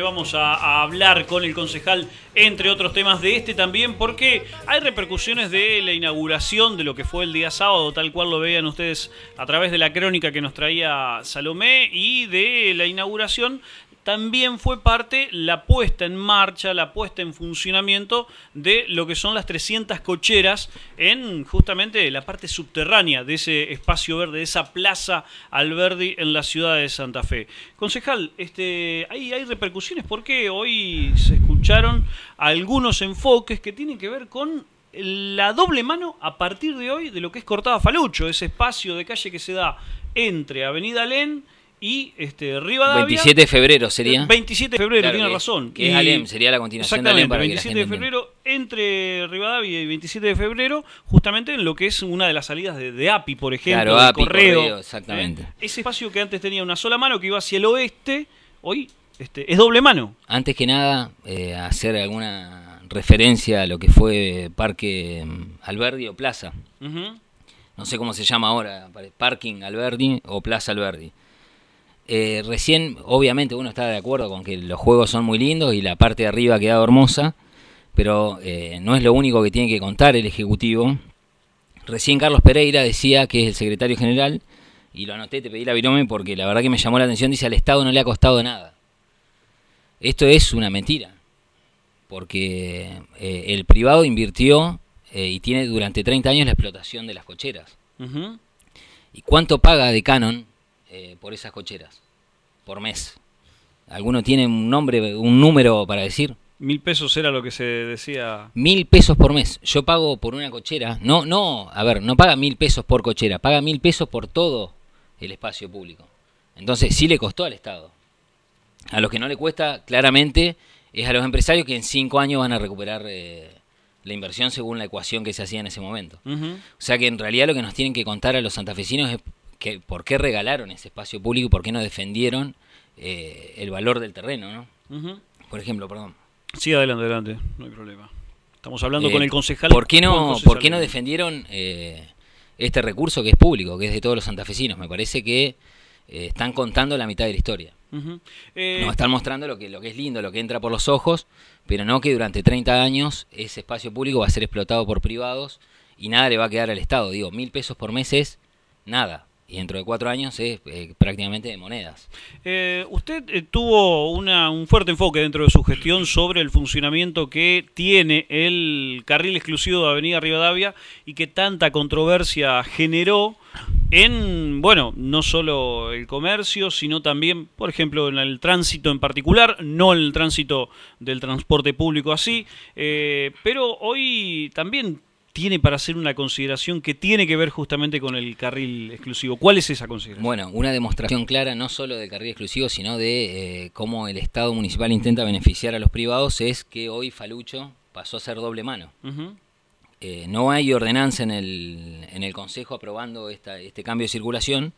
vamos a, a, hablar con el concejal, entre otros temas de este también, porque hay repercusiones de la inauguración de lo que fue el día sábado, tal cual lo veían ustedes a través de la crónica que nos traía Salomé, y de la inauguración también fue parte la puesta en marcha, la puesta en funcionamiento de lo que son las 300 cocheras en justamente la parte subterránea de ese espacio verde, de esa plaza Alberdi en la ciudad de Santa Fe. Concejal, este, hay, hay repercusiones porque hoy se escucharon algunos enfoques que tienen que ver con la doble mano a partir de hoy de lo que es Cortada Falucho, ese espacio de calle que se da entre Avenida Len y este, Rivadavia. 27 de febrero sería. 27 de febrero, tiene razón. Alem, sería la continuación de Alem para de febrero, entre Rivadavia y 27 de febrero, justamente en lo que es una de las salidas de, API, por ejemplo, correo, ¿eh? exactamente. ese espacio que antes tenía una sola mano que iba hacia el oeste, hoy este, es doble mano. Antes que nada, eh, hacer alguna referencia a lo que fue Parque mm, Alberdi o Plaza. No sé cómo se llama ahora, Parking Alberdi o Plaza Alberdi eh, recién, obviamente, uno está de acuerdo con que los juegos son muy lindos y la parte de arriba ha quedado hermosa, pero eh, no es lo único que tiene que contar el Ejecutivo. Recién Carlos Pereira decía que es el secretario general, y lo anoté, te pedí la virome porque la verdad que me llamó la atención, dice al Estado no le ha costado nada. Esto es una mentira, porque eh, el privado invirtió y tiene durante 30 años la explotación de las cocheras. ¿Y cuánto paga de Canon eh, por esas cocheras por mes. ¿Alguno tiene un nombre, un número para decir? Mil pesos era lo que se decía. Mil pesos por mes. Yo pago por una cochera. No, no, a ver, no paga mil pesos por cochera, paga mil pesos por todo el espacio público. Entonces sí le costó al Estado. A los que no le cuesta, claramente, es a los empresarios que en cinco años van a recuperar eh, la inversión según la ecuación que se hacía en ese momento. O sea que en realidad lo que nos tienen que contar a los santafesinos es que, por qué regalaron ese espacio público y por qué no defendieron eh, el valor del terreno, ¿no? Por ejemplo, perdón. Sí, adelante, adelante, no hay problema. Estamos hablando eh, con el concejal. ¿Por qué no, ¿por no defendieron eh, este recurso que es público, que es de todos los santafesinos? Me parece que están contando la mitad de la historia. Nos están mostrando lo que, lo que es lindo, lo que entra por los ojos, pero no que durante 30 años ese espacio público va a ser explotado por privados y nada le va a quedar al Estado. Digo, mil pesos por mes es nada y dentro de cuatro años es eh, prácticamente de monedas. Eh, usted eh, tuvo un fuerte enfoque dentro de su gestión sobre el funcionamiento que tiene el carril exclusivo de Avenida Rivadavia y que tanta controversia generó en, bueno, no solo el comercio, sino también, por ejemplo, en el tránsito en particular, no el tránsito del transporte público así, pero hoy también tiene para hacer una consideración que tiene que ver justamente con el carril exclusivo. ¿Cuál es esa consideración? Bueno, una demostración clara no solo del carril exclusivo, sino de eh, cómo el Estado municipal intenta beneficiar a los privados es que hoy Falucho pasó a ser doble mano. Eh, no hay ordenanza en el, Consejo aprobando esta, este cambio de circulación,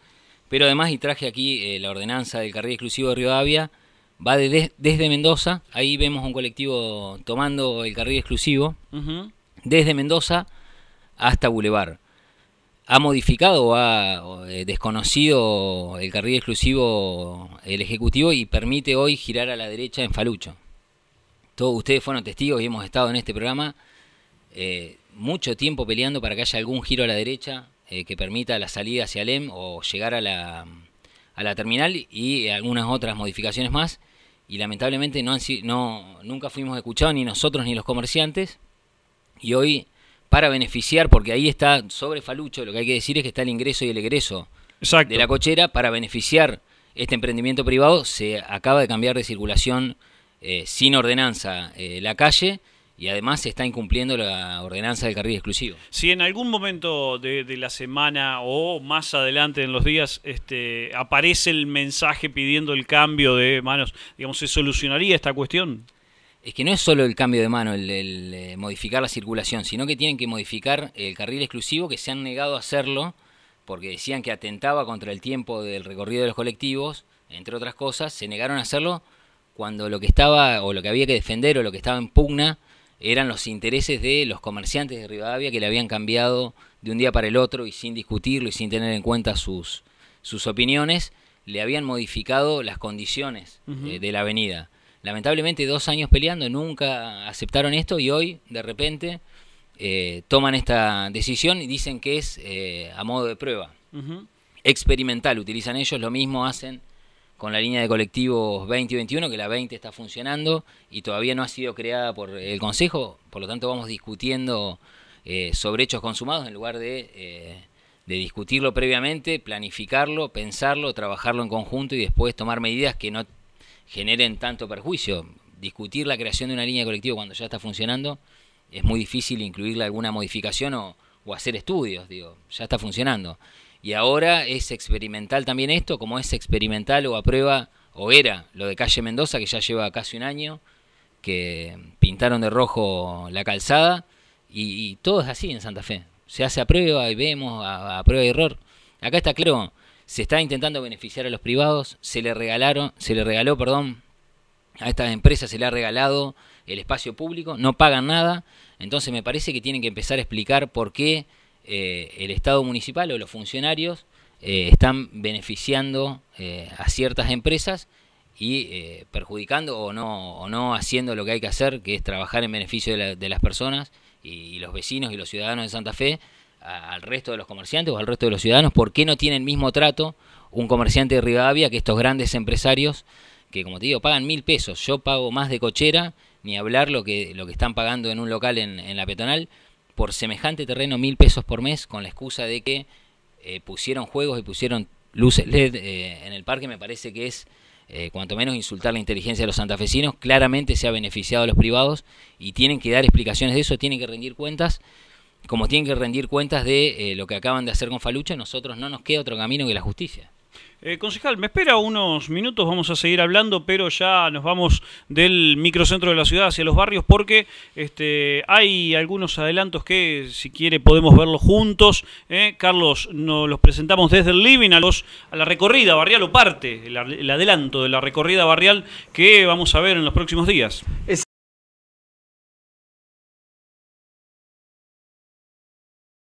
pero además, y traje aquí eh, la ordenanza del carril exclusivo de Río Abia, va desde Mendoza, ahí vemos un colectivo tomando el carril exclusivo desde Mendoza hasta Boulevard. ¿Ha modificado o ha eh, desconocido el carril exclusivo el Ejecutivo y permite hoy girar a la derecha en Falucho? Todos ustedes fueron testigos y hemos estado en este programa eh, mucho tiempo peleando para que haya algún giro a la derecha eh, que permita la salida hacia Alem o llegar a la, a la terminal y algunas otras modificaciones más. Y lamentablemente no, han, no nunca fuimos escuchados ni nosotros ni los comerciantes y hoy, para beneficiar, porque ahí está sobre Falucho, lo que hay que decir es que está el ingreso y el egreso de la cochera, para beneficiar este emprendimiento privado, se acaba de cambiar de circulación eh, sin ordenanza eh, la calle y además se está incumpliendo la ordenanza del carril exclusivo. Si en algún momento de, la semana o más adelante en los días este, aparece el mensaje pidiendo el cambio de manos, digamos, ¿se solucionaría esta cuestión? es que no es solo el cambio de mano, el, eh, modificar la circulación, sino que tienen que modificar el carril exclusivo que se han negado a hacerlo porque decían que atentaba contra el tiempo del recorrido de los colectivos, entre otras cosas, se negaron a hacerlo cuando lo que estaba o lo que había que defender o lo que estaba en pugna eran los intereses de los comerciantes de Rivadavia que le habían cambiado de un día para el otro y sin discutirlo y sin tener en cuenta sus, sus opiniones, le habían modificado las condiciones eh, de la avenida lamentablemente dos años peleando, nunca aceptaron esto y hoy de repente eh, toman esta decisión y dicen que es eh, a modo de prueba. Experimental, utilizan ellos, lo mismo hacen con la línea de colectivos 20 y 21, que la 20 está funcionando y todavía no ha sido creada por el Consejo, por lo tanto vamos discutiendo eh, sobre hechos consumados en lugar de discutirlo previamente, planificarlo, pensarlo, trabajarlo en conjunto y después tomar medidas que no generen tanto perjuicio. Discutir la creación de una línea colectiva cuando ya está funcionando es muy difícil incluirle alguna modificación o, hacer estudios, digo, ya está funcionando. Y ahora es experimental también esto, como es experimental o a prueba o era lo de calle Mendoza, que ya lleva casi un año, que pintaron de rojo la calzada, y, todo es así en Santa Fe. Se hace a prueba y vemos a, a prueba y error. Acá está claro se está intentando beneficiar a los privados, se le regalaron, se le regaló, perdón, a estas empresas se le ha regalado el espacio público, no pagan nada, entonces me parece que tienen que empezar a explicar por qué eh, el Estado municipal o los funcionarios eh, están beneficiando eh, a ciertas empresas y perjudicando o no, o no haciendo lo que hay que hacer, que es trabajar en beneficio de, las personas y los vecinos y los ciudadanos de Santa Fe al resto de los comerciantes o al resto de los ciudadanos, por qué no tiene el mismo trato un comerciante de Rivadavia que estos grandes empresarios que, como te digo, pagan mil pesos. Yo pago más de cochera, ni hablar lo que, lo que están pagando en un local en, la peatonal, por semejante terreno, mil pesos por mes, con la excusa de que eh, pusieron juegos y pusieron luces LED eh, en el parque. Me parece que es. Eh, cuanto menos insultar la inteligencia de los santafesinos, claramente se ha beneficiado a los privados y tienen que dar explicaciones de eso, tienen que rendir cuentas como tienen que rendir cuentas de eh, lo que acaban de hacer con Falucha, nosotros no nos queda otro camino que la justicia. Eh, concejal, me espera unos minutos, vamos a seguir hablando, pero ya nos vamos del microcentro de la ciudad hacia los barrios porque este, hay algunos adelantos que, si quiere, podemos verlos juntos. ¿eh? Carlos, nos los presentamos desde el living a, los, la recorrida barrial o parte, el, adelanto de la recorrida barrial que vamos a ver en los próximos días.